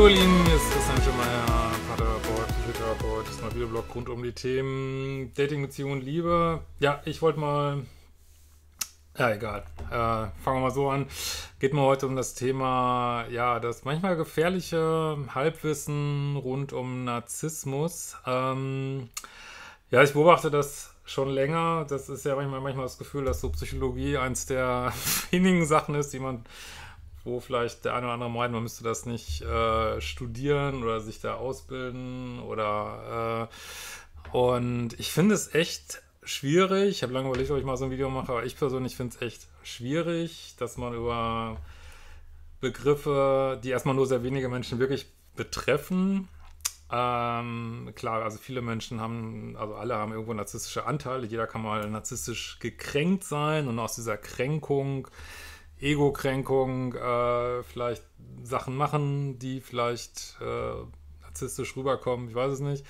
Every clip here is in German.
Hallo ihr Lieben, hier ist Christian Schemeier, Paartherapeut, Psychotherapeut, das ist mein Videoblog rund um die Themen Dating, Beziehung und Liebe. Ja, ich wollte mal... Ja, egal. Äh, fangen wir mal so an. Geht mir heute um das Thema, ja, das manchmal gefährliche Halbwissen rund um Narzissmus. Ähm, ja, ich beobachte das schon länger. Das ist ja manchmal, manchmal das Gefühl, dass so Psychologie eins der wenigen Sachen ist, die man wo vielleicht der eine oder andere meint, man müsste das nicht äh, studieren oder sich da ausbilden oder äh, und ich finde es echt schwierig. Ich habe lange überlegt, ob ich mal so ein Video mache, aber ich persönlich finde es echt schwierig, dass man über Begriffe, die erstmal nur sehr wenige Menschen wirklich betreffen, ähm, klar, also viele Menschen haben, also alle haben irgendwo narzisstische Anteile. Jeder kann mal narzisstisch gekränkt sein und aus dieser Kränkung Ego-Kränkung, äh, vielleicht Sachen machen, die vielleicht äh, narzisstisch rüberkommen, ich weiß es nicht.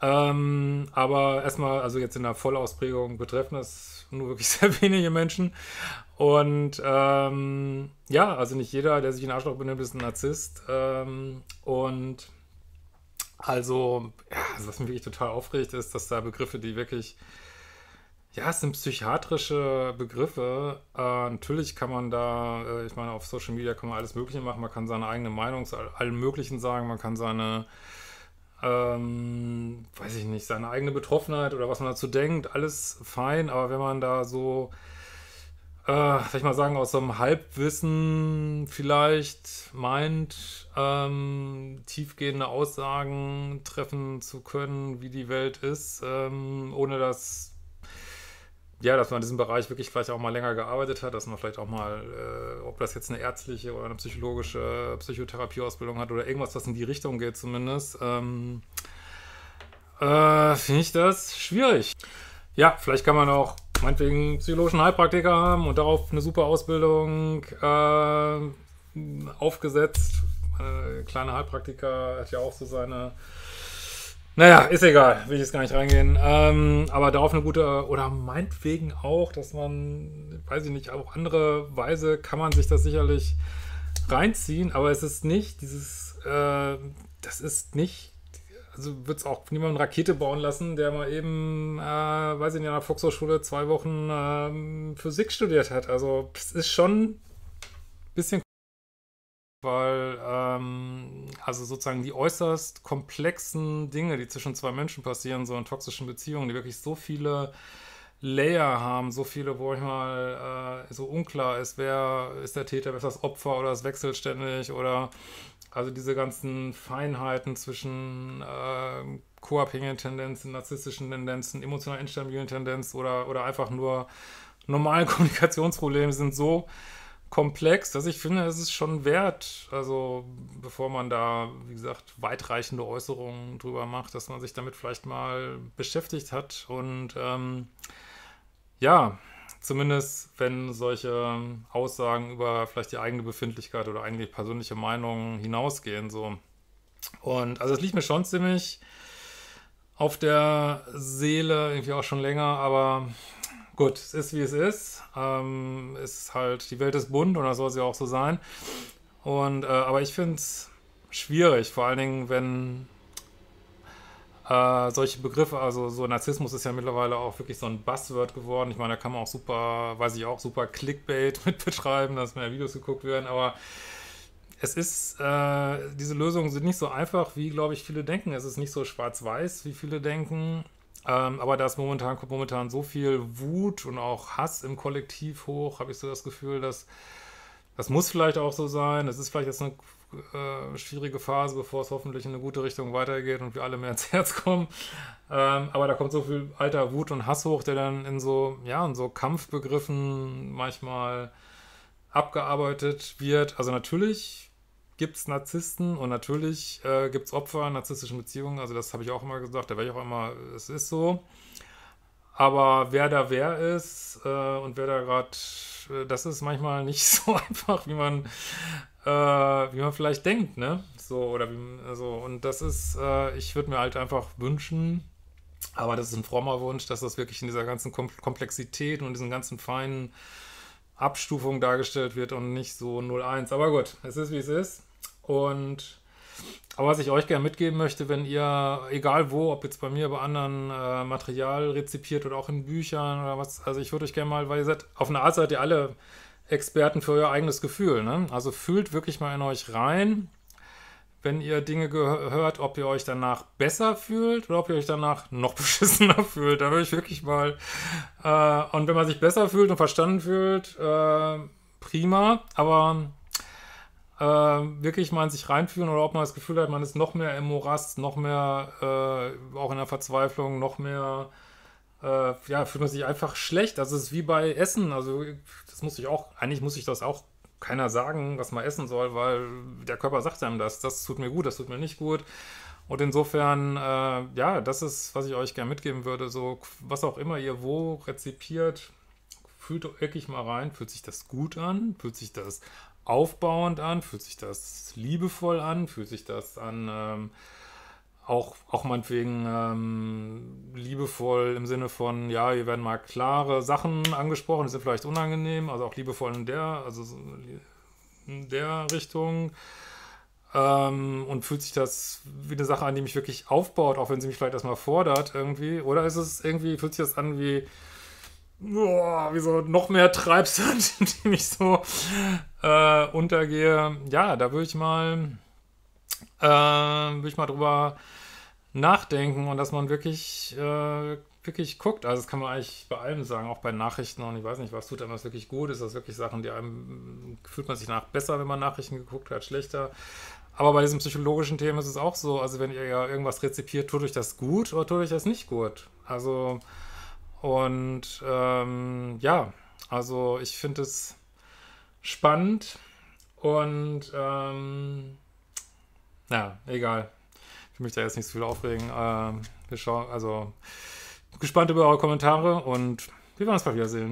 Ähm, aber erstmal, also jetzt in der Vollausprägung betreffen das nur wirklich sehr wenige Menschen. Und ähm, ja, also nicht jeder, der sich in Arschloch benimmt, ist ein Narzisst. Ähm, und also, ja, was mich wirklich total aufregt, ist, dass da Begriffe, die wirklich ja, es sind psychiatrische Begriffe. Äh, natürlich kann man da, äh, ich meine, auf Social Media kann man alles Mögliche machen. Man kann seine eigene Meinung zu allem Möglichen sagen. Man kann seine, ähm, weiß ich nicht, seine eigene Betroffenheit oder was man dazu denkt. Alles fein, aber wenn man da so, äh, will ich mal sagen, aus so einem Halbwissen vielleicht meint, ähm, tiefgehende Aussagen treffen zu können, wie die Welt ist, ähm, ohne dass ja, dass man in diesem Bereich wirklich vielleicht auch mal länger gearbeitet hat, dass man vielleicht auch mal, äh, ob das jetzt eine ärztliche oder eine psychologische Psychotherapieausbildung hat oder irgendwas, was in die Richtung geht zumindest, ähm, äh, finde ich das schwierig. Ja, vielleicht kann man auch meinetwegen psychologischen Heilpraktiker haben und darauf eine super Ausbildung äh, aufgesetzt. Äh, kleine Heilpraktiker hat ja auch so seine naja, ist egal, will ich jetzt gar nicht reingehen. Ähm, aber darauf eine gute, oder meinetwegen auch, dass man, weiß ich nicht, auf andere Weise kann man sich das sicherlich reinziehen, aber es ist nicht dieses, äh, das ist nicht, also wird es auch niemand eine Rakete bauen lassen, der mal eben, äh, weiß ich nicht, an der Volkshochschule zwei Wochen ähm, Physik studiert hat. Also es ist schon ein bisschen, weil also sozusagen die äußerst komplexen Dinge, die zwischen zwei Menschen passieren, so in toxischen Beziehungen, die wirklich so viele Layer haben, so viele, wo ich mal äh, so unklar ist, wer ist der Täter, wer ist das Opfer oder es wechselt ständig oder also diese ganzen Feinheiten zwischen äh, co-abhängigen Tendenzen, narzisstischen Tendenzen, emotional instabilen Tendenzen oder, oder einfach nur normalen Kommunikationsproblemen sind so komplex, dass ich finde, es ist schon wert, also bevor man da, wie gesagt, weitreichende Äußerungen drüber macht, dass man sich damit vielleicht mal beschäftigt hat. Und ähm, ja, zumindest wenn solche Aussagen über vielleicht die eigene Befindlichkeit oder eigentlich persönliche Meinungen hinausgehen, so. Und also es liegt mir schon ziemlich auf der Seele, irgendwie auch schon länger, aber gut, es ist wie es ist. Ähm, es ist halt, die Welt ist bunt und da soll sie auch so sein. Und, äh, aber ich finde es schwierig, vor allen Dingen, wenn äh, solche Begriffe, also so Narzissmus ist ja mittlerweile auch wirklich so ein Buzzword geworden. Ich meine, da kann man auch super, weiß ich auch, super Clickbait mit betreiben, dass mehr Videos geguckt werden, aber es ist, äh, diese Lösungen sind nicht so einfach, wie, glaube ich, viele denken. Es ist nicht so schwarz-weiß, wie viele denken. Ähm, aber da ist momentan, kommt momentan so viel Wut und auch Hass im Kollektiv hoch, habe ich so das Gefühl, dass das muss vielleicht auch so sein. Das ist vielleicht jetzt eine äh, schwierige Phase, bevor es hoffentlich in eine gute Richtung weitergeht und wir alle mehr ins Herz kommen. Ähm, aber da kommt so viel alter Wut und Hass hoch, der dann in so, ja, in so Kampfbegriffen manchmal abgearbeitet wird. Also natürlich gibt es Narzissten und natürlich äh, gibt es Opfer in narzisstischen Beziehungen. Also das habe ich auch immer gesagt, da werde ich auch immer, es ist so. Aber wer da wer ist äh, und wer da gerade, äh, das ist manchmal nicht so einfach, wie man, äh, wie man vielleicht denkt, ne? So, oder wie, also, und das ist, äh, ich würde mir halt einfach wünschen, aber das ist ein frommer Wunsch, dass das wirklich in dieser ganzen Kom Komplexität und diesen ganzen feinen Abstufungen dargestellt wird und nicht so 0-1. Aber gut, es ist wie es ist. Und aber was ich euch gerne mitgeben möchte, wenn ihr, egal wo, ob jetzt bei mir, bei anderen äh, Material rezipiert oder auch in Büchern oder was, also ich würde euch gerne mal, weil ihr seid, auf eine Art seid ihr alle Experten für euer eigenes Gefühl. Ne? Also fühlt wirklich mal in euch rein, wenn ihr Dinge gehört, ob ihr euch danach besser fühlt oder ob ihr euch danach noch beschissener fühlt. Da würde ich wirklich mal. Äh, und wenn man sich besser fühlt und verstanden fühlt, äh, prima. Aber äh, wirklich mal in sich reinfühlen oder ob man das Gefühl hat, man ist noch mehr im Morast, noch mehr äh, auch in der Verzweiflung, noch mehr, äh, ja, fühlt man sich einfach schlecht. Also es ist wie bei Essen. Also das muss ich auch, eigentlich muss ich das auch keiner sagen, was man essen soll, weil der Körper sagt einem das, das tut mir gut, das tut mir nicht gut. Und insofern, äh, ja, das ist, was ich euch gerne mitgeben würde. So, was auch immer ihr wo rezipiert, fühlt wirklich mal rein, fühlt sich das gut an, fühlt sich das aufbauend an? Fühlt sich das liebevoll an? Fühlt sich das an, ähm, auch, auch meinetwegen ähm, liebevoll im Sinne von, ja, hier werden mal klare Sachen angesprochen, die sind vielleicht unangenehm, also auch liebevoll in der, also in der Richtung. Ähm, und fühlt sich das wie eine Sache an, die mich wirklich aufbaut, auch wenn sie mich vielleicht erstmal fordert irgendwie? Oder ist es irgendwie, fühlt sich das an wie boah, wieso noch mehr Treibsand, in dem ich so äh, untergehe. Ja, da würde ich mal, äh, würde ich mal drüber nachdenken und dass man wirklich, äh, wirklich guckt. Also das kann man eigentlich bei allem sagen, auch bei Nachrichten und ich weiß nicht, was tut einem das wirklich gut? Ist das wirklich Sachen, die einem fühlt man sich nach besser, wenn man Nachrichten geguckt hat, schlechter? Aber bei diesem psychologischen Thema ist es auch so. Also wenn ihr ja irgendwas rezipiert, tut euch das gut oder tut euch das nicht gut? Also und ähm, ja, also ich finde es spannend und ähm, ja, egal. Ich will mich da jetzt nicht so viel aufregen. Ähm, wir schauen, also gespannt über eure Kommentare und wir werden uns bald wiedersehen.